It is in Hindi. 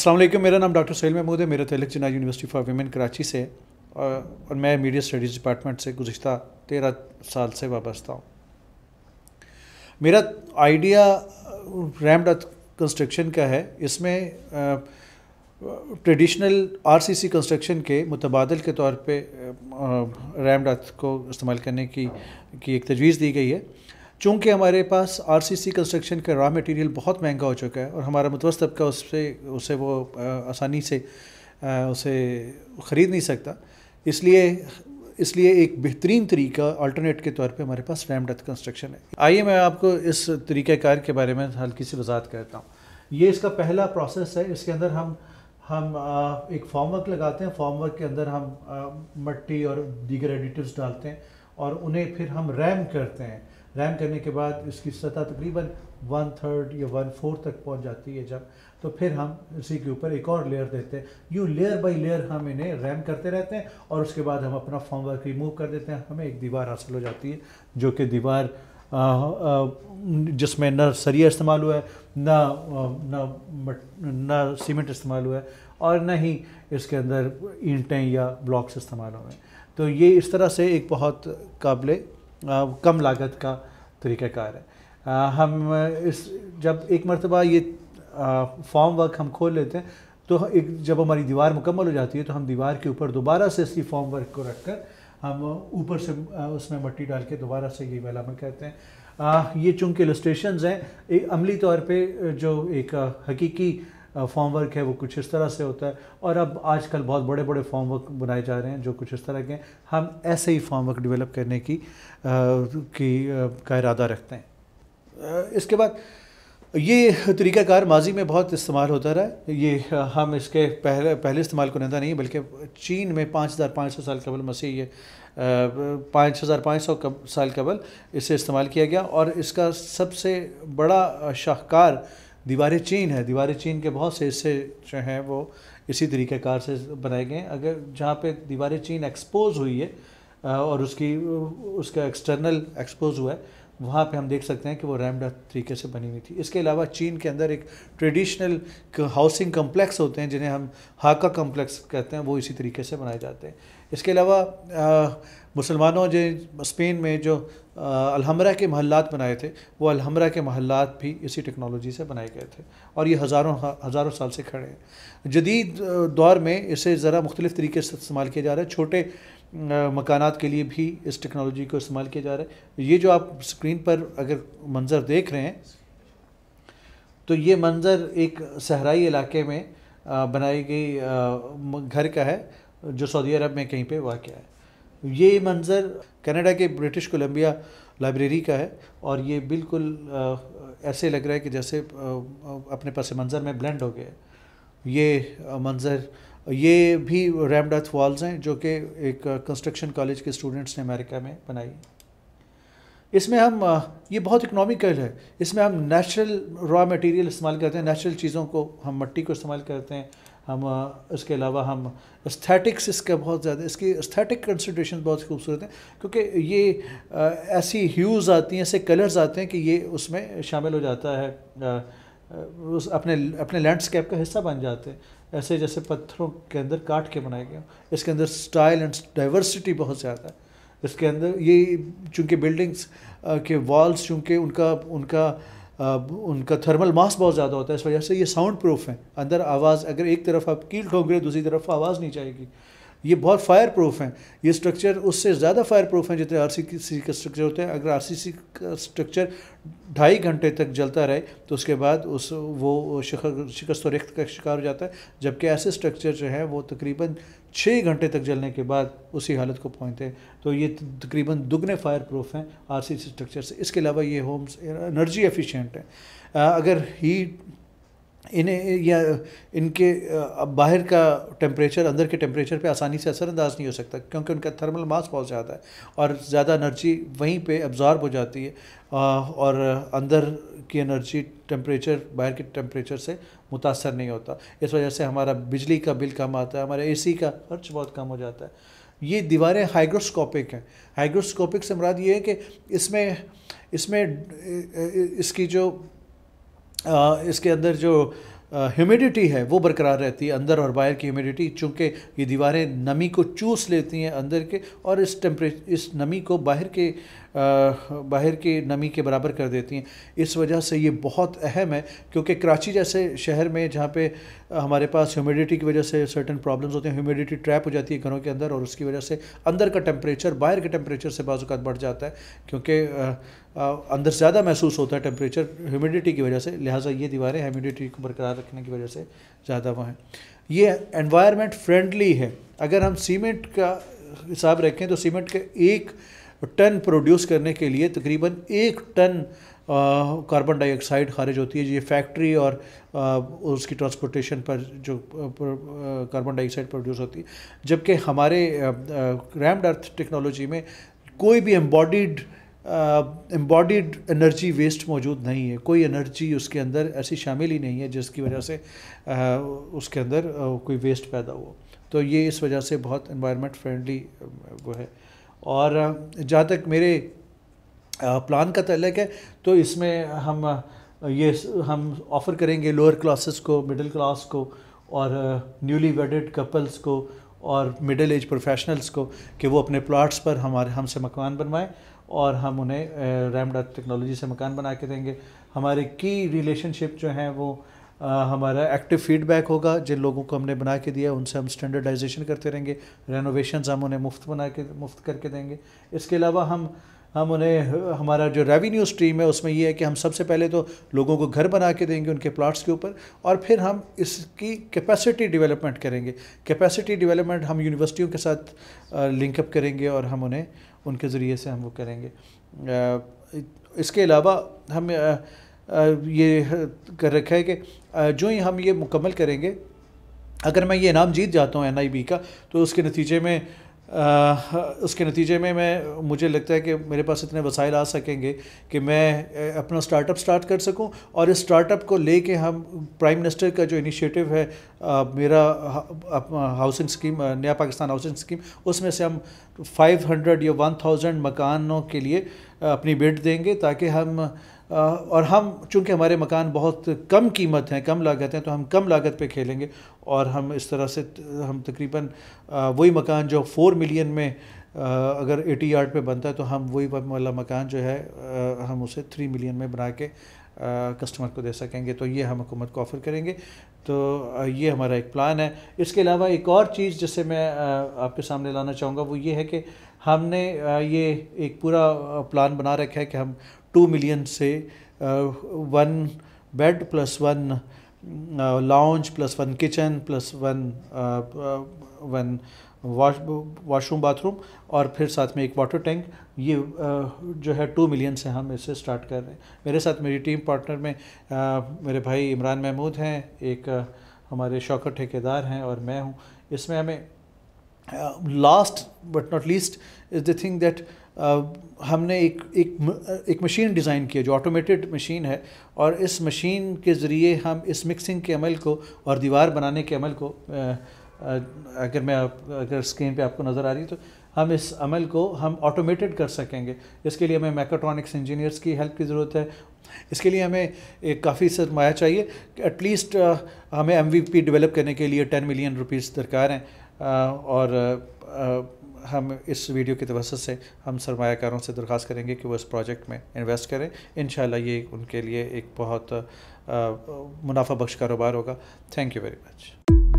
असलम मेरा नाम डॉक्टर सैल महमूद है मेरा तलक जना यूनिवर्सिटी फॉर वीमेन कराची से और, मैं मीडिया स्टडीज़ डिपार्टमेंट से गुज्त तेरह साल से वाबस्ता हूँ मेरा आइडिया रैम्ड कंस्ट्रक्शन का है इसमें ट्रेडिशनल आरसीसी कंस्ट्रक्शन के मुतबादल के तौर पे रैमडाथ को इस्तेमाल करने की की एक तजवीज़ दी गई है चूँकि हमारे पास आर कंस्ट्रक्शन का रॉ मटेरियल बहुत महंगा हो चुका है और हमारा मुतवस्त तबका उससे उसे वो आसानी से उसे ख़रीद नहीं सकता इसलिए इसलिए एक बेहतरीन तरीका अल्टरनेट के तौर पे हमारे पास रैम डेथ कंस्ट्रक्शन है आइए मैं आपको इस तरीक़ार के बारे में हल्की सी वजात करता हूँ ये इसका पहला प्रोसेस है इसके अंदर हम हम एक फॉर्म वर्क लगाते हैं फॉर्म वर्क के अंदर हम मट्टी और दीगर एडिटिव्स डालते हैं और उन्हें फिर हम रैम करते हैं रैम करने के बाद इसकी सतह तकरीबन वन थर्ड या वन फोर्थ तक पहुंच जाती है जब तो फिर हम इसी के ऊपर एक और लेयर देते हैं यूँ लेयर बाय लेयर हम इन्हें रैम करते रहते हैं और उसके बाद हम अपना फॉर्म वर्क रिमूव कर देते हैं हमें एक दीवार हासिल हो जाती है जो कि दीवार जिसमें न सरिया इस्तेमाल हुआ है न ना सीमेंट इस्तेमाल हुआ है और ना ही इसके अंदर ईंटें या ब्लॉक्स इस्तेमाल हुए हैं तो ये इस तरह से एक बहुत काबिल कम लागत का तरीक़ाकार है हम इस जब एक मरतबा ये फॉर्म वर्क हम खोल लेते हैं तो एक जब हमारी दीवार मुकम्मल हो जाती है तो हम दीवार के ऊपर दोबारा से इसी फॉर्म वर्क को रख कर हम ऊपर से उसमें मट्टी डाल के दोबारा से ये वेलामल करते हैं आ, ये चूँकि इलस्ट्रेशन हैं अमली तौर पर जो एक हकीकी फॉर्म वर्क है वो कुछ इस तरह से होता है और अब आजकल बहुत बड़े बड़े फॉर्म वर्क बनाए जा रहे हैं जो कुछ इस तरह के हैं हम ऐसे ही फॉर्म वर्क डेवलप करने की आ, की आ, का इरादा रखते हैं इसके बाद ये तरीक़ाकार माजी में बहुत इस्तेमाल होता रहा है ये हम इसके पहले पहले इस्तेमाल कुनंदा नहीं बल्कि चीन में पाँच हज़ार पाँच सौ साल कबल मसीह ये पाँच हज़ार पाँच सौ साल कबल इसे इस्तेमाल किया गया और इसका सबसे बड़ा शाहकार दीवार चीन है दीवार चीन के बहुत से हिस्से जो हैं वो इसी तरीके कार से बनाए गए हैं अगर जहाँ पे दीवार चीन एक्सपोज हुई है और उसकी उसका एक्सटर्नल एक्सपोज हुआ है वहाँ पे हम देख सकते हैं कि वो रैमडा तरीके से बनी हुई थी इसके अलावा चीन के अंदर एक ट्रेडिशनल हाउसिंग कम्प्लेक्स होते हैं जिन्हें हम हाका कम्प्लेक्स कहते हैं वो इसी तरीके से बनाए जाते हैं इसके अलावा मुसलमानों जो स्पेन में जो अलहमरा के महल्लात बनाए थे वो अलहमरा के महल्लात भी इसी टेक्नोलॉजी से बनाए गए थे और ये हज़ारों हज़ारों साल से खड़े हैं जदीद दौर में इसे ज़रा मुख्तलिफ़ तरीके से इस्तेमाल किया जा रहा है छोटे मकानात के लिए भी इस टेक्नोलॉजी को इस्तेमाल किया जा रहा है ये जो आप स्क्रीन पर अगर मंज़र देख रहे हैं तो ये मंज़र एक सहराई इलाके में बनाई गई घर का है जो सऊदी अरब में कहीं पे वाक़ है ये मंज़र कनाडा के ब्रिटिश कोलम्बिया लाइब्रेरी का है और ये बिल्कुल ऐसे लग रहा है कि जैसे अपने पास मंज़र में ब्लेंड हो गया ये मंज़र ये भी रैमडथ वॉल्स हैं जो कि एक कंस्ट्रक्शन uh, कॉलेज के स्टूडेंट्स ने अमेरिका में बनाई इसमें हम uh, ये बहुत इकनॉमिकल है इसमें हम नेचुरल रॉ मटेरियल इस्तेमाल करते हैं नेचुरल चीज़ों को हम मट्टी को इस्तेमाल करते हैं हम uh, इसके अलावा हम स्थेटिक्स इसका बहुत ज़्यादा इसकी स्थेटिक कंसिड्रेशन बहुत खूबसूरत हैं क्योंकि ये ऐसी ह्यूज़ आती हैं ऐसे कलर्स आते हैं कि ये उसमें शामिल हो जाता है उस अपने अपने लैंडस्केप का हिस्सा बन जाते हैं ऐसे जैसे पत्थरों के अंदर काट के बनाया गया इसके अंदर स्टाइल एंड डाइवर्सिटी बहुत ज़्यादा है इसके अंदर ये चूँकि बिल्डिंग्स के वॉल्स चूँकि उनका उनका उनका थर्मल मास बहुत ज़्यादा होता है इस वजह से ये साउंड प्रूफ है अंदर आवाज़ अगर एक तरफ आप कील ठोंक रहे दूसरी तरफ आवाज़ नहीं जाएगी ये बहुत फायर प्रूफ हैं ये स्ट्रक्चर उससे ज़्यादा फायर प्रूफ हैं जितने आर सी का स्ट्रक्चर होते हैं अगर आर सी का स्ट्रक्चर ढाई घंटे तक जलता रहे तो उसके बाद उस वो शिकस्त और रिक्त का शिकार हो जाता है जबकि ऐसे स्ट्रक्चर जो हैं वो तकरीबन छः घंटे तक जलने के बाद उसी हालत को पहुँचते हैं तो ये तकरीबन दुगने फायर प्रूफ हैं आर स्ट्रक्चर से इसके अलावा ये होम्स एनर्जी एफिशेंट हैं अगर हीट इन्हें या इनके बाहर का टेम्परेचर अंदर के टेम्परेचर पे आसानी से असरअंदाज नहीं हो सकता क्योंकि उनका थर्मल मास बहुत ज़्यादा है और ज़्यादा एनर्जी वहीं पे एब्ज़ॉर्ब हो जाती है और अंदर की एनर्जी टेम्परेचर बाहर के टेम्परेचर से मुतासर नहीं होता इस वजह से हमारा बिजली का बिल कम आता है हमारे ए का खर्च बहुत कम हो जाता है ये दीवारें हाइग्रोस्कोपिक हैं हाइग्रोस्कोपिक से मुराद ये है कि इसमें इसमें इसकी जो इसके अंदर जो ह्यूमिडिटी है वो बरकरार रहती है अंदर और बाहर की ह्यूमिडिटी चूँकि ये दीवारें नमी को चूस लेती हैं अंदर के और इस टेम्परे इस नमी को बाहर के बाहर की नमी के बराबर कर देती हैं इस वजह से ये बहुत अहम है क्योंकि कराची जैसे शहर में जहाँ पे हमारे पास ह्यूमिडिटी की वजह से सर्टन प्रॉब्लम्स होते हैं ह्यूमिडिटी ट्रैप हो जाती है घरों के अंदर और उसकी वजह से अंदर का टेम्परेचर बाहर के टेम्परेचर से बाज़ात बढ़ जाता है क्योंकि अंदर ज़्यादा महसूस होता है टेम्परेचर ह्यूमिडिटी की वजह से लिहाजा ये दीवारें ह्यूमिडिटी को बरकरार रखने की वजह से ज़्यादा वहाँ हैं ये एनवायरनमेंट फ्रेंडली है अगर हम सीमेंट का हिसाब रखें तो सीमेंट के एक टन प्रोड्यूस करने के लिए तकरीबन एक टन कार्बन डाइऑक्साइड खारिज होती है ये फैक्ट्री और आ, उसकी ट्रांसपोर्टेशन पर जो कार्बन डाइऑक्साइड प्रोड्यूस होती है जबकि हमारे रैम्ड अर्थ टेक्नोलॉजी में कोई भी एम्बॉडीड एम्बॉडीड एनर्जी वेस्ट मौजूद नहीं है कोई एनर्जी उसके अंदर ऐसी शामिल ही नहीं है जिसकी वजह से आ, उसके अंदर आ, कोई वेस्ट पैदा हो तो ये इस वजह से बहुत इन्वायरमेंट फ्रेंडली वो है और जहाँ तक मेरे प्लान का तलक है तो इसमें हम ये हम ऑफ़र करेंगे लोअर क्लासेस को मिडिल क्लास को और न्यूली वेडेड कपल्स को और मिडिल एज प्रोफेशनल्स को कि वो अपने प्लाट्स पर हमारे हमसे मकान बनवाएं और हम उन्हें रैमडा टेक्नोलॉजी से मकान बना के देंगे हमारे की रिलेशनशिप जो हैं वो हमारा एक्टिव फीडबैक होगा जिन लोगों को हमने बना के दिया उनसे हम स्टैंडर्डाइजेशन करते रहेंगे रेनोवेशन हम उन्हें मुफ्त बना के मुफ्त करके देंगे इसके अलावा हम हम उन्हें हमारा जो रेवेन्यू स्ट्रीम है उसमें ये है कि हम सबसे पहले तो लोगों को घर बना के देंगे उनके प्लाट्स के ऊपर और फिर हम इसकी कैपेसिटी डेवलपमेंट करेंगे कैपेसिटी डेवलपमेंट हम यूनिवर्सिटियों के साथ लिंकअप करेंगे और हम उन्हें उनके ज़रिए से हम वो करेंगे इसके अलावा हम ये कर रखा है कि जो ही हम ये मुकम्मल करेंगे अगर मैं ये इनाम जीत जाता हूँ एन का तो उसके नतीजे में आ, उसके नतीजे में मैं मुझे लगता है कि मेरे पास इतने वसाइल आ सकेंगे कि मैं अपना स्टार्टअप स्टार्ट कर सकूं और इस स्टार्टअप को लेके हम प्राइम मिनिस्टर का जो इनिशिएटिव है आ, मेरा हाउसिंग स्कीम नया पाकिस्तान हाउसिंग स्कीम उसमें से हम 500 या 1000 मकानों के लिए अपनी बिड देंगे ताकि हम और हम चूंकि हमारे मकान बहुत कम कीमत हैं कम लागत हैं तो हम कम लागत पे खेलेंगे और हम इस तरह से हम तकरीबन वही मकान जो फोर मिलियन में अगर एटी यार्ड पे बनता है तो हम वही वाला मकान जो है हम उसे थ्री मिलियन में बना के कस्टमर को दे सकेंगे तो ये हम हुकूमत को ऑफ़र करेंगे तो ये हमारा एक प्लान है इसके अलावा एक और चीज़ जिसे मैं आपके सामने लाना चाहूँगा वो ये है कि हमने ये एक पूरा प्लान बना रखा है कि हम टू मिलियन से one bed plus one lounge plus one kitchen plus one one wash washroom bathroom और फिर साथ में एक वाटर टैंक ये जो है टू मिलियन से हम इसे स्टार्ट कर रहे हैं मेरे साथ मेरी टीम पार्टनर में मेरे भाई इमरान महमूद हैं एक हमारे शौकत ठेकेदार हैं और मैं हूँ इसमें हमें last but not least is the thing that हमने एक एक एक मशीन डिज़ाइन किया जो ऑटोमेटेड मशीन है और इस मशीन के ज़रिए हम इस मिक्सिंग के अमल को और दीवार बनाने के अमल को आ, uh, uh, अगर मैं आप अगर स्क्रीन पे आपको नज़र आ रही है तो हम इस अमल को हम ऑटोमेटेड कर सकेंगे इसके लिए हमें मैकाट्रॉनिक्स इंजीनियर्स की हेल्प की ज़रूरत है इसके लिए हमें एक काफ़ी सरमाया चाहिए एटलीस्ट uh, हमें एम डेवलप करने के लिए टेन मिलियन रुपीज़ दरकार हैं और हम इस वीडियो की तवसत से हम सरमाकारों से दरख्वास्त करेंगे कि वो इस प्रोजेक्ट में इन्वेस्ट करें इन ये उनके लिए एक बहुत मुनाफा बख्श कारोबार होगा थैंक यू वेरी मच